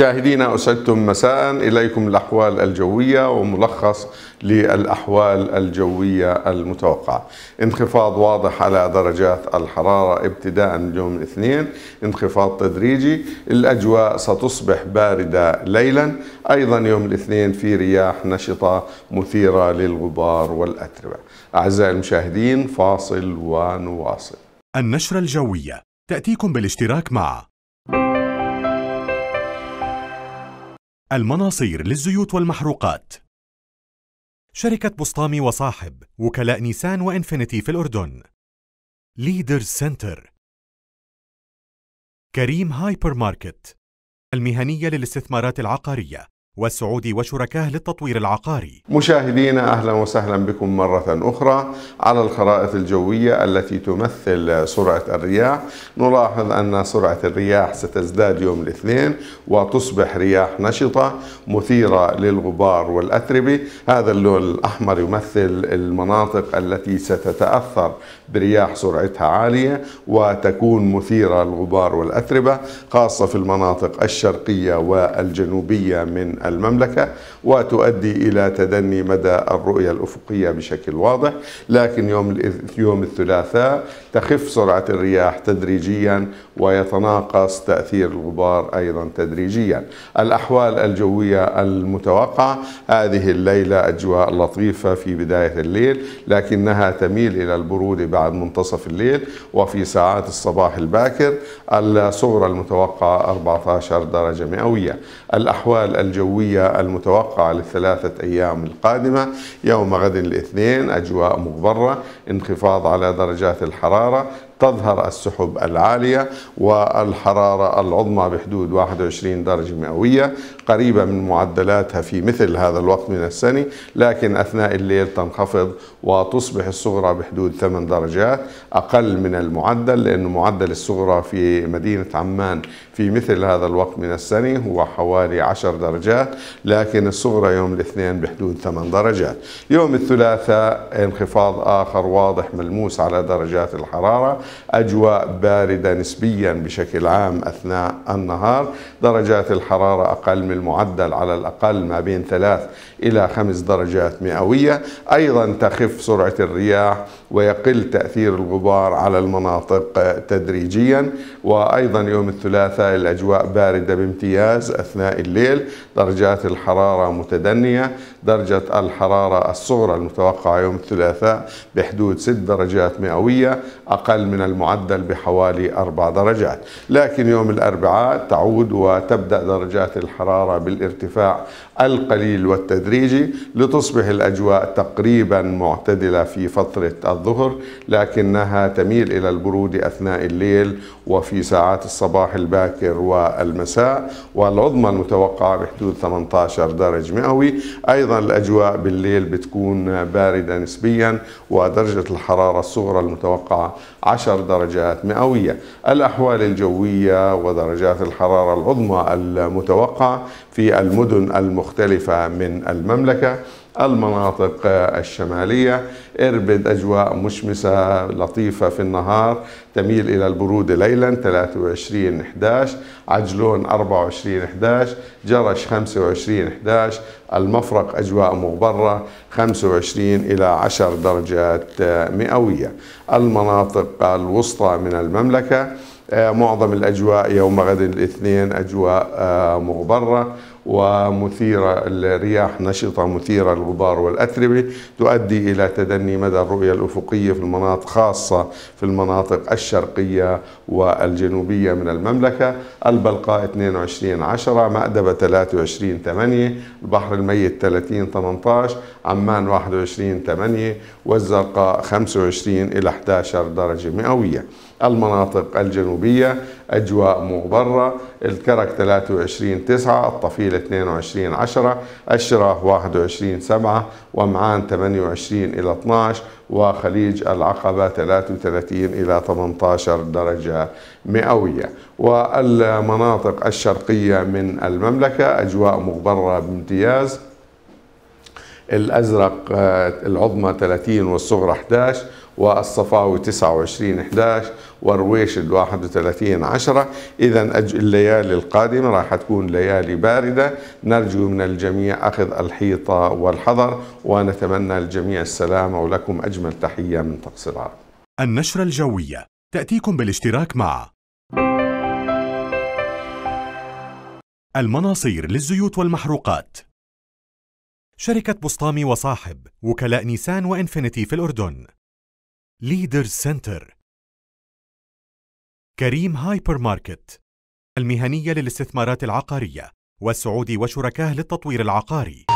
مشاهدينا أسعدتم مساء إليكم الأحوال الجوية وملخص للأحوال الجوية المتوقعة انخفاض واضح على درجات الحرارة ابتداء من يوم الاثنين انخفاض تدريجي الأجواء ستصبح باردة ليلا أيضا يوم الاثنين في رياح نشطة مثيرة للغبار والأتربة أعزائي المشاهدين فاصل ونواصل النشرة الجوية تأتيكم بالاشتراك مع المناصير للزيوت والمحروقات شركة بسطامي وصاحب وكلاء نيسان وإنفينيتي في الأردن ليدر سنتر كريم هايبر ماركت المهنية للاستثمارات العقارية والسعود وشركاه للتطوير العقاري مشاهدينا أهلا وسهلا بكم مرة أخرى على الخرائط الجوية التي تمثل سرعة الرياح نلاحظ أن سرعة الرياح ستزداد يوم الاثنين وتصبح رياح نشطة مثيرة للغبار والأتربة هذا اللون الأحمر يمثل المناطق التي ستتأثر برياح سرعتها عالية وتكون مثيرة للغبار والأتربة خاصة في المناطق الشرقية والجنوبية من المملكة وتؤدي إلى تدني مدى الرؤية الأفقية بشكل واضح لكن يوم يوم الثلاثاء تخف سرعة الرياح تدريجيا ويتناقص تأثير الغبار أيضا تدريجيا الأحوال الجوية المتوقعة هذه الليلة أجواء لطيفة في بداية الليل لكنها تميل إلى البرودة بعد منتصف الليل وفي ساعات الصباح الباكر الصغرى المتوقعة 14 درجة مئوية الأحوال الجوية الجوية المتوقعة للثلاثة أيام القادمة يوم غد الاثنين أجواء مغبرة انخفاض على درجات الحرارة تظهر السحب العالية والحرارة العظمى بحدود 21 درجة مئوية قريبة من معدلاتها في مثل هذا الوقت من السنة لكن أثناء الليل تنخفض وتصبح الصغرى بحدود 8 درجات أقل من المعدل لأن معدل الصغرى في مدينة عمان في مثل هذا الوقت من السنة هو حوالي 10 درجات لكن الصغرى يوم الاثنين بحدود 8 درجات يوم الثلاثاء انخفاض آخر واضح ملموس على درجات الحرارة أجواء باردة نسبيا بشكل عام أثناء النهار درجات الحرارة أقل من المعدل على الأقل ما بين ثلاث إلى خمس درجات مئوية أيضا تخف سرعة الرياح ويقل تأثير الغبار على المناطق تدريجيا وأيضا يوم الثلاثاء الأجواء باردة بامتياز أثناء الليل درجات الحرارة متدنية درجة الحرارة الصغرى المتوقعة يوم الثلاثاء بحدود ست درجات مئوية أقل من من المعدل بحوالي أربع درجات لكن يوم الأربعاء تعود وتبدأ درجات الحرارة بالارتفاع القليل والتدريجي لتصبح الأجواء تقريبا معتدلة في فترة الظهر لكنها تميل إلى البرودة أثناء الليل وفي ساعات الصباح الباكر والمساء والعظمى المتوقعة بحدود 18 درجة مئوي أيضا الأجواء بالليل بتكون باردة نسبيا ودرجة الحرارة الصغرى المتوقعة 10 عشر درجات مئوية الأحوال الجوية ودرجات الحرارة العظمى المتوقعة في المدن المختلفة من المملكة المناطق الشمالية إربد أجواء مشمسة لطيفة في النهار تميل إلى البرودة ليلا 23 11 عجلون 24 11 جرش 25 11 المفرق أجواء مغبرة 25 إلى 10 درجات مئوية المناطق الوسطى من المملكة آه، معظم الأجواء يوم غد الاثنين أجواء آه، مغبرة ومثيرة الرياح نشطة مثيرة الغبار والأتربة تؤدي إلى تدني مدى الرؤية الأفقية في المناطق خاصة في المناطق الشرقية والجنوبية من المملكة البلقاء 22 10 مأدبة 23 8 البحر الميت 30 18 عمان 21 8 والزرقاء 25 إلى 11 درجة مئوية المناطق الجنوبية أجواء مغبرة الكرك 23 9 الطفيل 22 10 الشراه 21 7 ومعان 28 إلى 12 وخليج العقبة 33 إلى 18 درجة مئوية والمناطق الشرقية من المملكة أجواء مغبرة بامتياز الأزرق آه، العظمى 30 والصغرى 11 والصفاوي 29 11 ورويشد 31 10 إذا الليالي القادمة راح تكون ليالي باردة نرجو من الجميع أخذ الحيطة والحذر ونتمنى الجميع السلامة ولكم أجمل تحية من طقس العرب النشرة الجوية تأتيكم بالاشتراك مع المناصير للزيوت والمحروقات شركة بسطامي وصاحب وكلاء نيسان وإنفينيتي في الأردن ليدر سنتر كريم هايبر ماركت المهنية للاستثمارات العقارية والسعودي وشركاه للتطوير العقاري